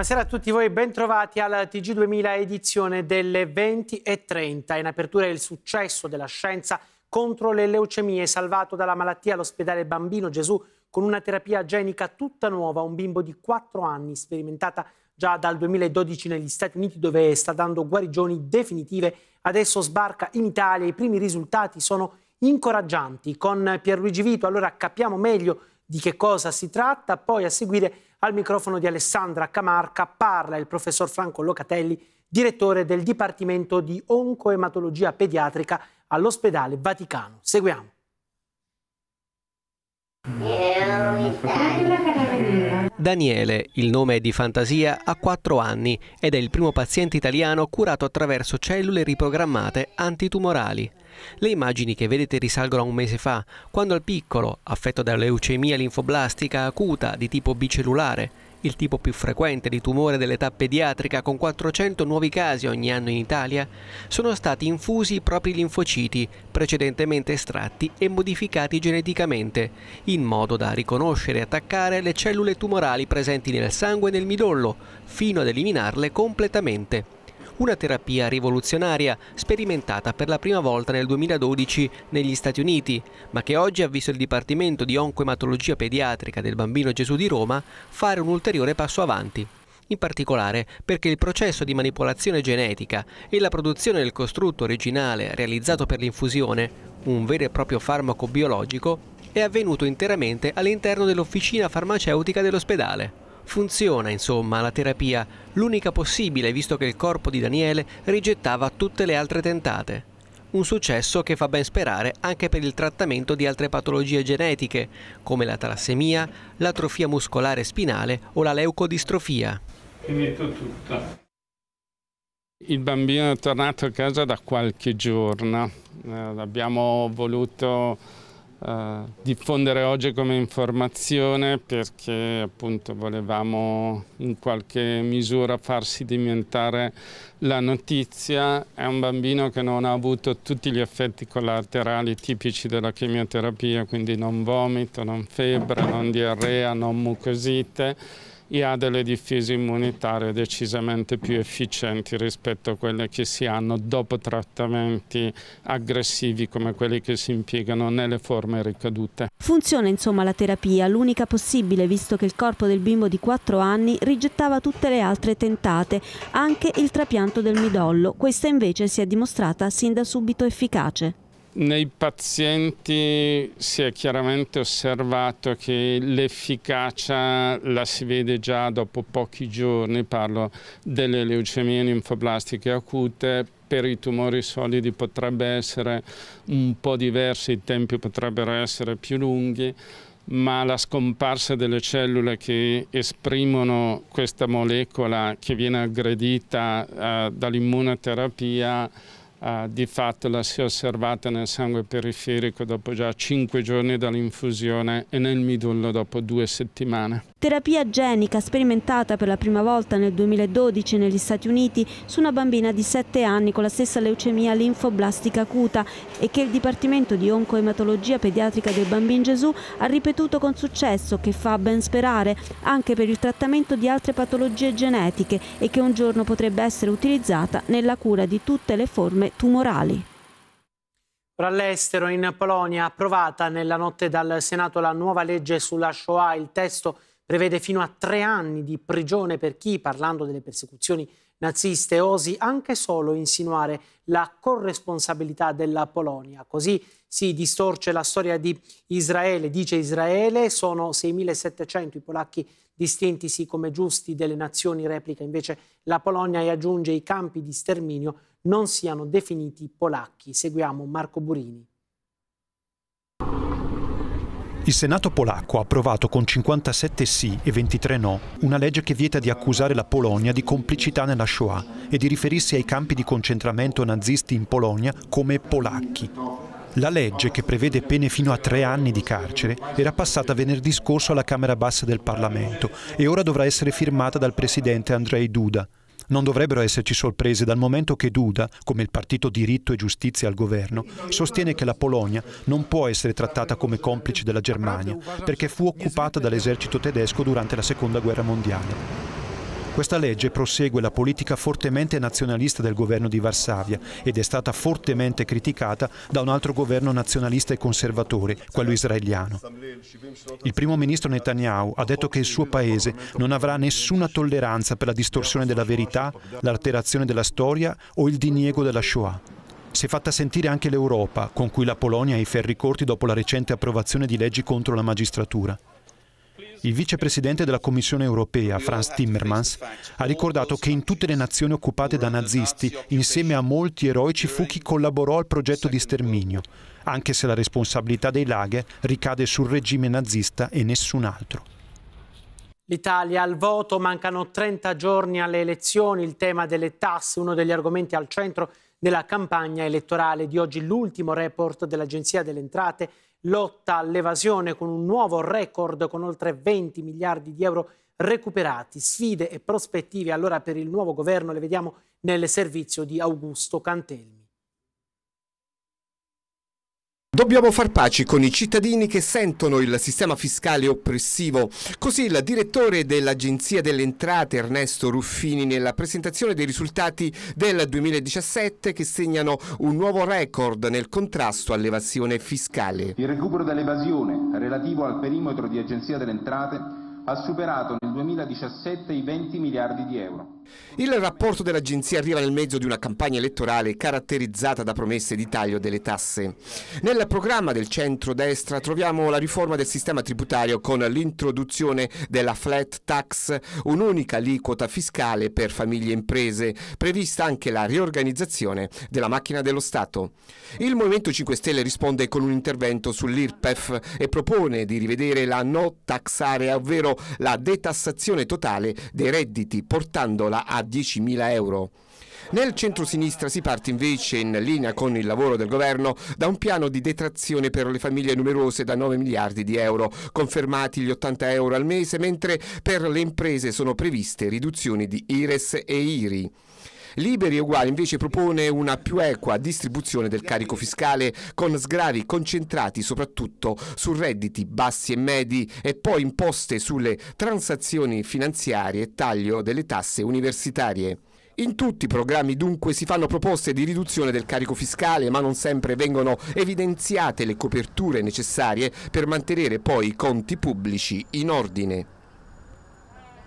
Buonasera a tutti voi, bentrovati alla TG2000 edizione delle 20.30. In apertura il successo della scienza contro le leucemie, salvato dalla malattia all'ospedale Bambino Gesù con una terapia genica tutta nuova, un bimbo di 4 anni sperimentata già dal 2012 negli Stati Uniti dove sta dando guarigioni definitive, adesso sbarca in Italia, i primi risultati sono incoraggianti. Con Pierluigi Vito allora capiamo meglio di che cosa si tratta, poi a seguire al microfono di Alessandra Camarca parla il professor Franco Locatelli, direttore del Dipartimento di Oncoematologia Pediatrica all'Ospedale Vaticano. Seguiamo. Eh, Daniele, il nome è di fantasia, ha 4 anni ed è il primo paziente italiano curato attraverso cellule riprogrammate antitumorali. Le immagini che vedete risalgono a un mese fa, quando al piccolo, affetto da leucemia linfoblastica acuta di tipo bicellulare, il tipo più frequente di tumore dell'età pediatrica, con 400 nuovi casi ogni anno in Italia, sono stati infusi i propri linfociti, precedentemente estratti e modificati geneticamente, in modo da riconoscere e attaccare le cellule tumorali presenti nel sangue e nel midollo, fino ad eliminarle completamente una terapia rivoluzionaria sperimentata per la prima volta nel 2012 negli Stati Uniti, ma che oggi ha visto il Dipartimento di Oncoematologia Pediatrica del Bambino Gesù di Roma fare un ulteriore passo avanti in particolare perché il processo di manipolazione genetica e la produzione del costrutto originale realizzato per l'infusione, un vero e proprio farmaco biologico, è avvenuto interamente all'interno dell'officina farmaceutica dell'ospedale. Funziona, insomma, la terapia, l'unica possibile visto che il corpo di Daniele rigettava tutte le altre tentate. Un successo che fa ben sperare anche per il trattamento di altre patologie genetiche, come la talassemia, l'atrofia muscolare spinale o la leucodistrofia. Finito tutto. Il bambino è tornato a casa da qualche giorno, eh, abbiamo voluto eh, diffondere oggi come informazione perché appunto volevamo in qualche misura farsi diventare la notizia. È un bambino che non ha avuto tutti gli effetti collaterali tipici della chemioterapia, quindi non vomito, non febbre, non diarrea, non mucosite e ha delle difese immunitarie decisamente più efficienti rispetto a quelle che si hanno dopo trattamenti aggressivi come quelli che si impiegano nelle forme ricadute. Funziona insomma la terapia, l'unica possibile visto che il corpo del bimbo di 4 anni rigettava tutte le altre tentate, anche il trapianto del midollo. Questa invece si è dimostrata sin da subito efficace. Nei pazienti si è chiaramente osservato che l'efficacia la si vede già dopo pochi giorni, parlo delle leucemie linfoblastiche acute, per i tumori solidi potrebbe essere un po' diverso, i tempi potrebbero essere più lunghi, ma la scomparsa delle cellule che esprimono questa molecola che viene aggredita eh, dall'immunoterapia di fatto la si è osservata nel sangue periferico dopo già 5 giorni dall'infusione e nel midollo dopo due settimane terapia genica sperimentata per la prima volta nel 2012 negli Stati Uniti su una bambina di 7 anni con la stessa leucemia linfoblastica acuta e che il Dipartimento di Oncoematologia Pediatrica del Bambino Gesù ha ripetuto con successo che fa ben sperare anche per il trattamento di altre patologie genetiche e che un giorno potrebbe essere utilizzata nella cura di tutte le forme tumorali. All'estero, in Polonia, approvata nella notte dal Senato la nuova legge sulla Shoah, il testo prevede fino a tre anni di prigione per chi, parlando delle persecuzioni naziste, osi anche solo insinuare la corresponsabilità della Polonia. Così si distorce la storia di Israele, dice Israele, sono 6.700 i polacchi distintisi come giusti delle nazioni, replica invece la Polonia e aggiunge i campi di sterminio non siano definiti polacchi. Seguiamo Marco Burini. Il Senato polacco ha approvato con 57 sì e 23 no una legge che vieta di accusare la Polonia di complicità nella Shoah e di riferirsi ai campi di concentramento nazisti in Polonia come polacchi. La legge, che prevede pene fino a tre anni di carcere, era passata venerdì scorso alla Camera Bassa del Parlamento e ora dovrà essere firmata dal presidente Andrzej Duda non dovrebbero esserci sorprese dal momento che Duda, come il partito diritto e giustizia al governo, sostiene che la Polonia non può essere trattata come complice della Germania perché fu occupata dall'esercito tedesco durante la Seconda Guerra Mondiale. Questa legge prosegue la politica fortemente nazionalista del governo di Varsavia ed è stata fortemente criticata da un altro governo nazionalista e conservatore, quello israeliano. Il primo ministro Netanyahu ha detto che il suo paese non avrà nessuna tolleranza per la distorsione della verità, l'alterazione della storia o il diniego della Shoah. Si è fatta sentire anche l'Europa, con cui la Polonia ha i ferri corti dopo la recente approvazione di leggi contro la magistratura. Il vicepresidente della Commissione europea, Franz Timmermans, ha ricordato che in tutte le nazioni occupate da nazisti, insieme a molti eroici, fu chi collaborò al progetto di sterminio, anche se la responsabilità dei lager ricade sul regime nazista e nessun altro. L'Italia al voto, mancano 30 giorni alle elezioni, il tema delle tasse, uno degli argomenti al centro della campagna elettorale. Di oggi l'ultimo report dell'Agenzia delle Entrate lotta all'evasione con un nuovo record con oltre 20 miliardi di euro recuperati, sfide e prospettive allora per il nuovo governo le vediamo nel servizio di Augusto Cantelmi. Dobbiamo far pace con i cittadini che sentono il sistema fiscale oppressivo. Così il direttore dell'Agenzia delle Entrate Ernesto Ruffini nella presentazione dei risultati del 2017 che segnano un nuovo record nel contrasto all'evasione fiscale. Il recupero dell'evasione relativo al perimetro di Agenzia delle Entrate ha superato nel 2017 i 20 miliardi di euro. Il rapporto dell'agenzia arriva nel mezzo di una campagna elettorale caratterizzata da promesse di taglio delle tasse. Nel programma del centro-destra troviamo la riforma del sistema tributario con l'introduzione della flat tax, un'unica aliquota fiscale per famiglie e imprese, prevista anche la riorganizzazione della macchina dello Stato. Il Movimento 5 Stelle risponde con un intervento sull'IRPEF e propone di rivedere la no tax area, ovvero la detassazione totale dei redditi portandola a 10.000 euro. Nel centro-sinistra si parte invece, in linea con il lavoro del governo, da un piano di detrazione per le famiglie numerose da 9 miliardi di euro, confermati gli 80 euro al mese, mentre per le imprese sono previste riduzioni di IRES e IRI. Liberi e Uguali invece propone una più equa distribuzione del carico fiscale con sgravi concentrati soprattutto su redditi bassi e medi e poi imposte sulle transazioni finanziarie e taglio delle tasse universitarie. In tutti i programmi dunque si fanno proposte di riduzione del carico fiscale, ma non sempre vengono evidenziate le coperture necessarie per mantenere poi i conti pubblici in ordine.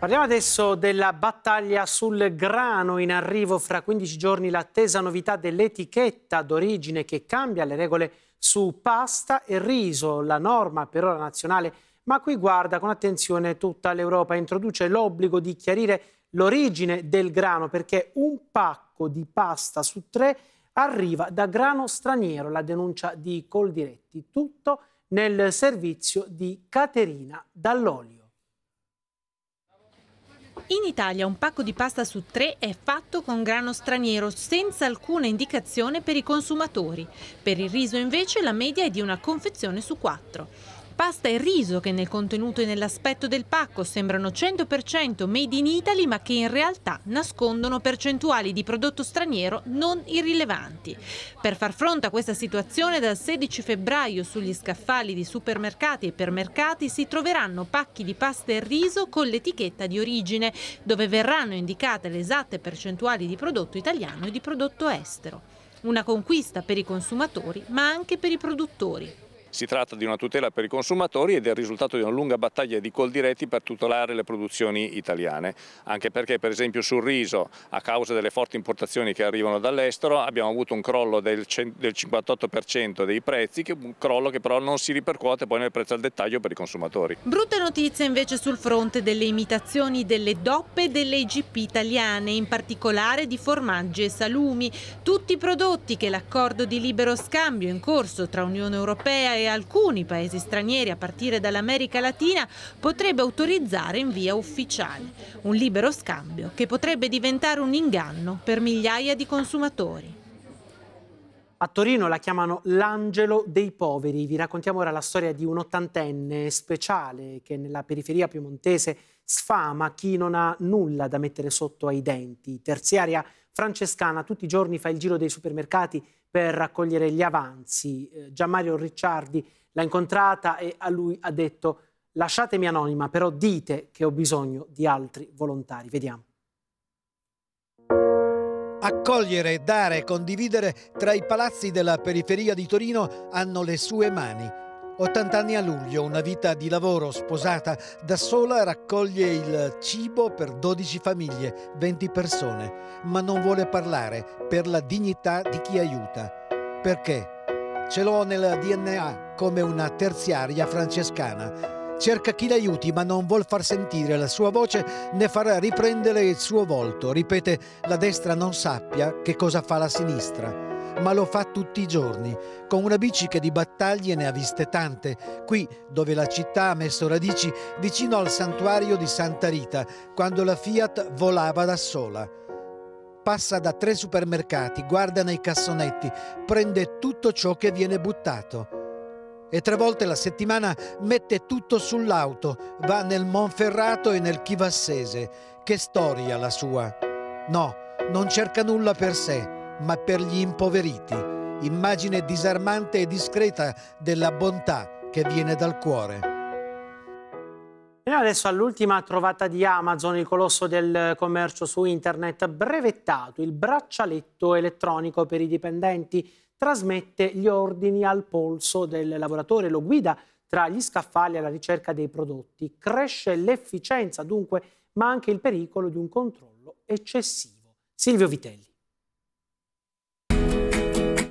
Parliamo adesso della battaglia sul grano in arrivo fra 15 giorni l'attesa novità dell'etichetta d'origine che cambia le regole su pasta e riso, la norma per ora nazionale, ma qui guarda con attenzione tutta l'Europa, introduce l'obbligo di chiarire l'origine del grano perché un pacco di pasta su tre arriva da grano straniero, la denuncia di Coldiretti, tutto nel servizio di Caterina Dall'Olio. In Italia un pacco di pasta su tre è fatto con grano straniero senza alcuna indicazione per i consumatori. Per il riso invece la media è di una confezione su quattro pasta e riso che nel contenuto e nell'aspetto del pacco sembrano 100% made in Italy ma che in realtà nascondono percentuali di prodotto straniero non irrilevanti. Per far fronte a questa situazione dal 16 febbraio sugli scaffali di supermercati e permercati si troveranno pacchi di pasta e riso con l'etichetta di origine dove verranno indicate le esatte percentuali di prodotto italiano e di prodotto estero. Una conquista per i consumatori ma anche per i produttori. Si tratta di una tutela per i consumatori ed è il risultato di una lunga battaglia di diretti per tutelare le produzioni italiane, anche perché per esempio sul riso, a causa delle forti importazioni che arrivano dall'estero, abbiamo avuto un crollo del 58% dei prezzi, un crollo che però non si ripercuote poi nel prezzo al dettaglio per i consumatori. Brutte notizie invece sul fronte delle imitazioni delle doppe delle IGP italiane, in particolare di formaggi e salumi, tutti i prodotti che l'accordo di libero scambio in corso tra Unione Europea e e alcuni paesi stranieri a partire dall'America Latina potrebbe autorizzare in via ufficiale, un libero scambio che potrebbe diventare un inganno per migliaia di consumatori. A Torino la chiamano l'angelo dei poveri. Vi raccontiamo ora la storia di un ottantenne speciale che nella periferia piemontese sfama chi non ha nulla da mettere sotto ai denti. Terziaria francescana tutti i giorni fa il giro dei supermercati per raccogliere gli avanzi. Eh, Gianmario Ricciardi l'ha incontrata e a lui ha detto lasciatemi anonima, però dite che ho bisogno di altri volontari. Vediamo. Accogliere, dare, condividere tra i palazzi della periferia di Torino hanno le sue mani. 80 anni a luglio, una vita di lavoro sposata da sola raccoglie il cibo per 12 famiglie, 20 persone, ma non vuole parlare per la dignità di chi aiuta. Perché? Ce l'ho nel DNA come una terziaria francescana. Cerca chi l'aiuti ma non vuol far sentire la sua voce né far riprendere il suo volto. Ripete, la destra non sappia che cosa fa la sinistra ma lo fa tutti i giorni. Con una bici che di battaglie ne ha viste tante, qui dove la città ha messo radici, vicino al santuario di Santa Rita, quando la Fiat volava da sola. Passa da tre supermercati, guarda nei cassonetti, prende tutto ciò che viene buttato e tre volte la settimana mette tutto sull'auto, va nel Monferrato e nel Chivassese. Che storia la sua! No, non cerca nulla per sé ma per gli impoveriti, immagine disarmante e discreta della bontà che viene dal cuore. E adesso all'ultima trovata di Amazon, il colosso del commercio su internet, brevettato il braccialetto elettronico per i dipendenti, trasmette gli ordini al polso del lavoratore, lo guida tra gli scaffali alla ricerca dei prodotti. Cresce l'efficienza dunque, ma anche il pericolo di un controllo eccessivo. Silvio Vitelli.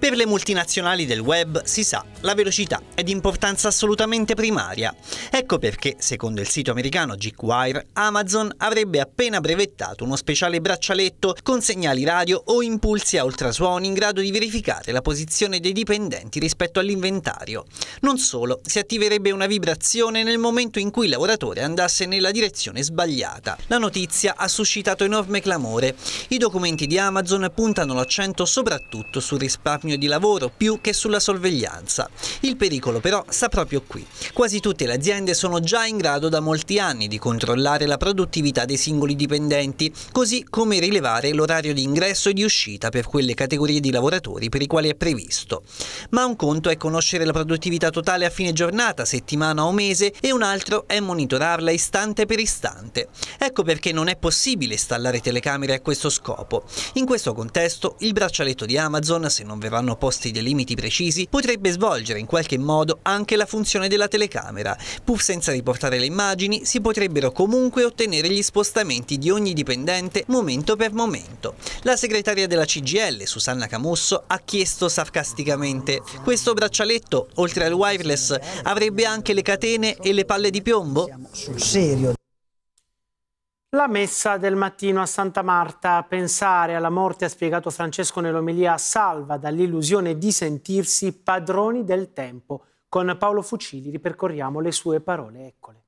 Per le multinazionali del web, si sa, la velocità è di importanza assolutamente primaria. Ecco perché, secondo il sito americano GeekWire, Amazon avrebbe appena brevettato uno speciale braccialetto con segnali radio o impulsi a ultrasuono in grado di verificare la posizione dei dipendenti rispetto all'inventario. Non solo, si attiverebbe una vibrazione nel momento in cui il lavoratore andasse nella direzione sbagliata. La notizia ha suscitato enorme clamore. I documenti di Amazon puntano l'accento soprattutto sul risparmio di lavoro più che sulla sorveglianza. Il pericolo però sta proprio qui. Quasi tutte le aziende sono già in grado da molti anni di controllare la produttività dei singoli dipendenti, così come rilevare l'orario di ingresso e di uscita per quelle categorie di lavoratori per i quali è previsto. Ma un conto è conoscere la produttività totale a fine giornata, settimana o mese e un altro è monitorarla istante per istante. Ecco perché non è possibile installare telecamere a questo scopo. In questo contesto il braccialetto di Amazon, se non verranno saranno posti dei limiti precisi, potrebbe svolgere in qualche modo anche la funzione della telecamera. Pur senza riportare le immagini, si potrebbero comunque ottenere gli spostamenti di ogni dipendente momento per momento. La segretaria della CGL, Susanna Camusso, ha chiesto sarcasticamente «Questo braccialetto, oltre al wireless, avrebbe anche le catene e le palle di piombo?» Sul serio. La messa del mattino a Santa Marta, pensare alla morte, ha spiegato Francesco nell'omelia, salva dall'illusione di sentirsi padroni del tempo. Con Paolo Fucili ripercorriamo le sue parole, eccole.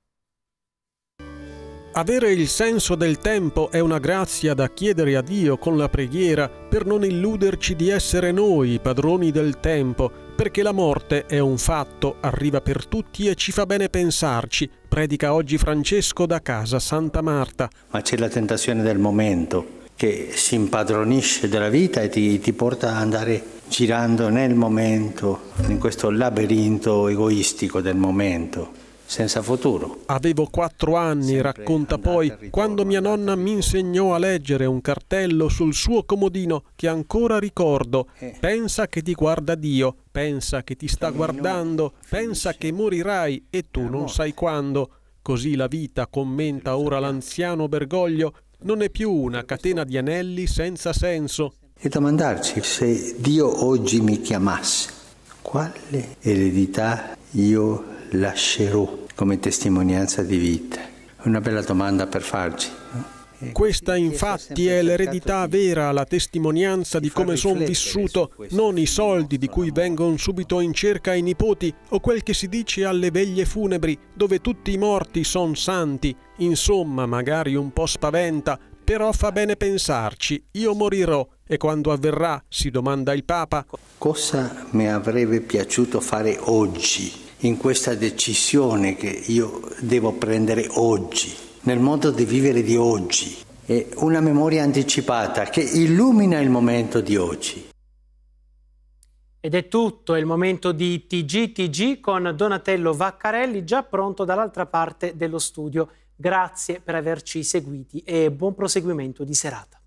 Avere il senso del tempo è una grazia da chiedere a Dio con la preghiera per non illuderci di essere noi padroni del tempo, perché la morte è un fatto, arriva per tutti e ci fa bene pensarci, predica oggi Francesco da casa Santa Marta. Ma c'è la tentazione del momento che si impadronisce della vita e ti, ti porta ad andare girando nel momento, in questo labirinto egoistico del momento senza futuro. Avevo quattro anni, Sempre racconta poi, quando mia nonna mi insegnò a leggere un cartello sul suo comodino che ancora ricordo. Eh. Pensa che ti guarda Dio, pensa che ti sta Femmino guardando, finisce. pensa che morirai e tu non sai quando. Così la vita, commenta ora l'anziano Bergoglio, non è più una catena di anelli senza senso. E domandarci se Dio oggi mi chiamasse, quale eredità io lascerò come testimonianza di vita? Una bella domanda per farci. Questa infatti è l'eredità vera, la testimonianza di come sono vissuto, non i soldi di cui vengono subito in cerca i nipoti o quel che si dice alle veglie funebri, dove tutti i morti sono santi. Insomma, magari un po' spaventa, però fa bene pensarci, io morirò e quando avverrà, si domanda il Papa. Cosa mi avrebbe piaciuto fare oggi? in questa decisione che io devo prendere oggi, nel modo di vivere di oggi. È una memoria anticipata che illumina il momento di oggi. Ed è tutto, il momento di TGTG con Donatello Vaccarelli già pronto dall'altra parte dello studio. Grazie per averci seguiti e buon proseguimento di serata.